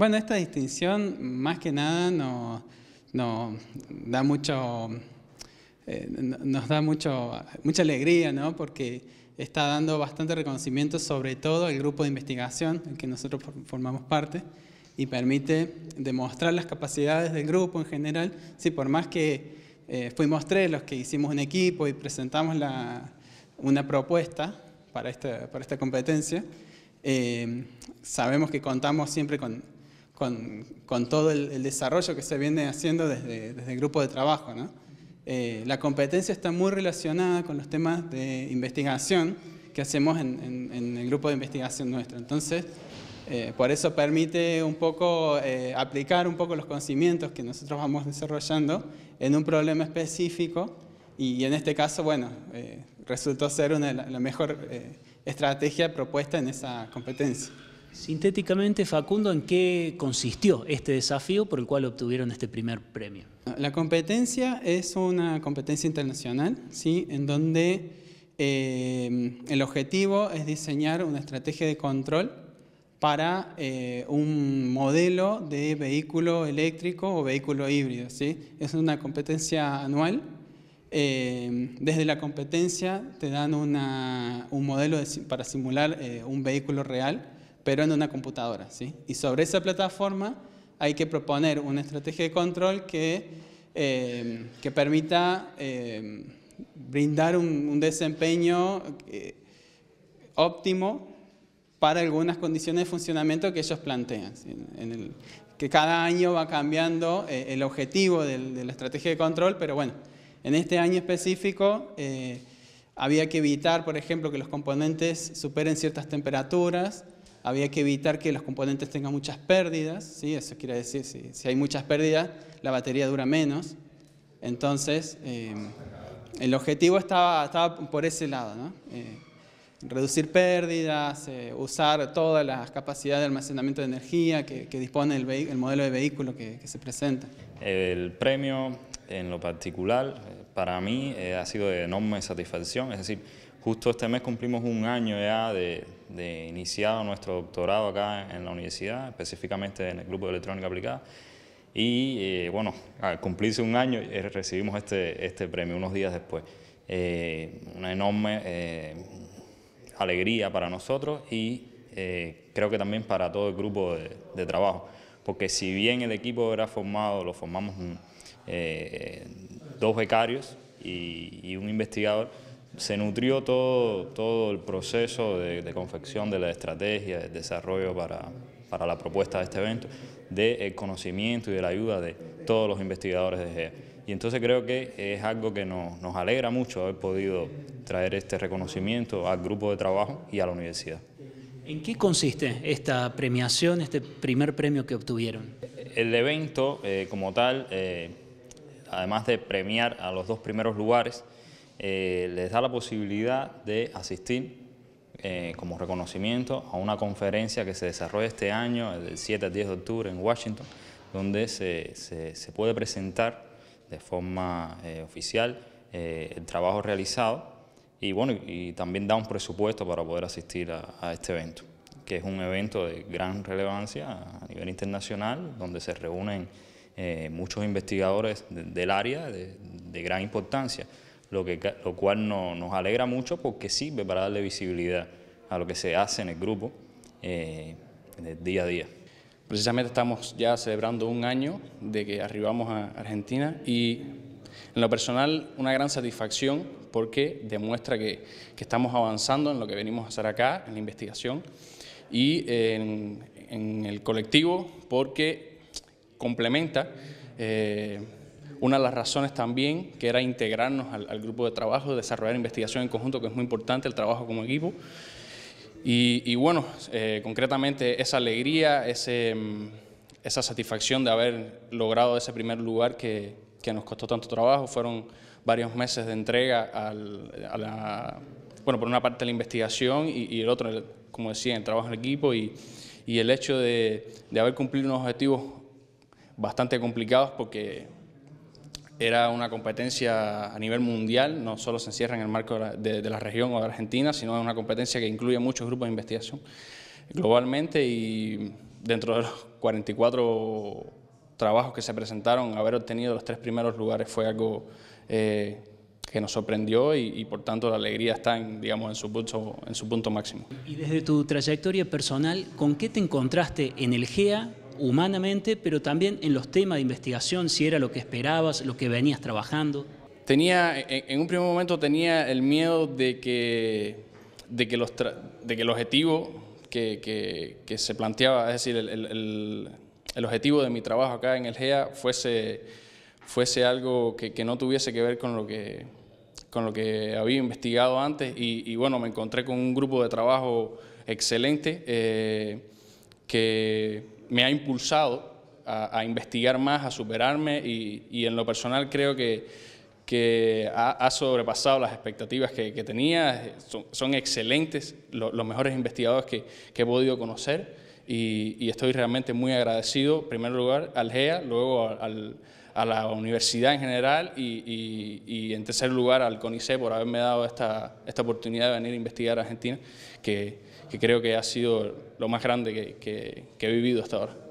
Bueno, esta distinción más que nada nos, da mucho, eh, nos da mucho, mucha alegría, Porque está dando bastante reconocimiento, sobre todo al grupo de investigación, en que nosotros formamos parte, y permite demostrar las capacidades del grupo en general. Sí, por más que eh, fuimos tres los que hicimos un equipo y presentamos una propuesta para esta, esta competencia, eh, sabemos que contamos siempre con con, todo el, desarrollo que se viene haciendo desde, el grupo de trabajo. Eh, la competencia está muy relacionada con los temas de investigación que hacemos en, el grupo de investigación nuestro. Entonces, eh, por eso permite un poco eh, aplicar un poco los conocimientos que nosotros vamos desarrollando en un problema específico y, en este caso, bueno, resultó ser una, la mejor estrategia propuesta en esa competencia. Sintéticamente, Facundo, ¿en qué consistió este desafío por el cual obtuvieron este primer premio? La competencia es una competencia internacional, ¿sí? en donde eh, el objetivo es diseñar una estrategia de control para eh, un modelo de vehículo eléctrico o vehículo híbrido. ¿sí? Es una competencia anual. Eh, desde la competencia te dan un modelo para simular un vehículo real pero en una computadora. ¿sí? Y sobre esa plataforma hay que proponer una estrategia de control que, eh, que permita eh, brindar un, desempeño eh, óptimo para algunas condiciones de funcionamiento que ellos plantean. que cada año va cambiando el objetivo de la estrategia de control, pero bueno, en este año específico había que evitar, por ejemplo, que los componentes superen ciertas temperaturas, había que evitar que los componentes tengan muchas pérdidas, ¿sí? eso quiere decir, si, si hay muchas pérdidas, la batería dura menos. Entonces, eh, el objetivo estaba, por ese lado, eh, reducir pérdidas, eh, usar todas las capacidades de almacenamiento de energía que, dispone el, el, modelo de vehículo que, que se presenta. El premio, en lo particular, para mí eh, ha sido de enorme satisfacción. Es decir, justo este mes cumplimos un año ya de, iniciado nuestro doctorado acá en la universidad, específicamente en el grupo de electrónica aplicada. Y eh, bueno, al cumplirse un año eh, recibimos este, este premio unos días después. una enorme alegría para nosotros y creo que también para todo el grupo de, trabajo. Porque si bien el equipo era formado, lo formamos mm, dos becarios y, un investigador, se nutrió todo, todo el proceso de, confección de la estrategia, de desarrollo para, para la propuesta de este evento, del de conocimiento y de la ayuda de todos los investigadores de GEA. Y entonces creo que es algo que nos, nos alegra mucho haber podido traer este reconocimiento al grupo de trabajo y a la universidad. ¿En qué consiste esta premiación, este primer premio que obtuvieron? El evento eh, como tal eh, además de premiar a los dos primeros lugares, eh, les da la posibilidad de asistir eh, como reconocimiento a una conferencia que se desarrolla este año, del 7 al 10 de octubre en Washington, donde se, puede presentar de forma eh, oficial el trabajo realizado y, bueno, y también da un presupuesto para poder asistir a, a este evento, que es un evento de gran relevancia a nivel internacional, donde se reúnen eh, muchos investigadores del área de, gran importancia, lo, que, lo cual nos alegra mucho porque sirve para darle visibilidad a lo que se hace en el grupo eh, día a día. Precisamente estamos ya celebrando un año de que arribamos a Argentina y en lo personal una gran satisfacción porque demuestra que, que estamos avanzando en lo que venimos a hacer acá, en la investigación y en, en el colectivo porque complementa. Eh, una de las razones también que era integrarnos al, grupo de trabajo, desarrollar investigación en conjunto, que es muy importante, el trabajo como equipo. Y, bueno, eh, concretamente esa alegría, mm, esa satisfacción de haber logrado ese primer lugar que, que nos costó tanto trabajo, fueron varios meses de entrega al, a la, bueno, por una parte la investigación y, el otro, como decía, el trabajo en equipo y, el hecho de, de, haber cumplido unos objetivos bastante complicados porque era una competencia a nivel mundial, no solo se encierra en el marco de la, región o de Argentina, sino es una competencia que incluye muchos grupos de investigación globalmente y dentro de los 44 trabajos que se presentaron, haber obtenido los tres primeros lugares fue algo eh, que nos sorprendió y, por tanto la alegría está en, digamos, en, su punto, en su punto máximo. Y desde tu trayectoria personal, ¿con qué te encontraste en el GEA humanamente, pero también en los temas de investigación, si era lo que esperabas, lo que venías trabajando. Tenía, en un primer momento tenía el miedo de que, de que, los de que el objetivo que, que, se planteaba, es decir, el, el, objetivo de mi trabajo acá en el GEA fuese, fuese algo que, que no tuviese que ver con lo que, con lo que había investigado antes y, bueno, me encontré con un grupo de trabajo excelente eh, que me ha impulsado a, investigar más, a superarme y, en lo personal creo que, que ha, sobrepasado las expectativas que, tenía. Son, excelentes, los mejores investigadores que, he podido conocer y, estoy realmente muy agradecido, en primer lugar, al GEA, luego al a la universidad en general y, en tercer lugar al CONICET por haberme dado esta, esta oportunidad de venir a investigar a Argentina, que, creo que ha sido lo más grande que he vivido hasta ahora.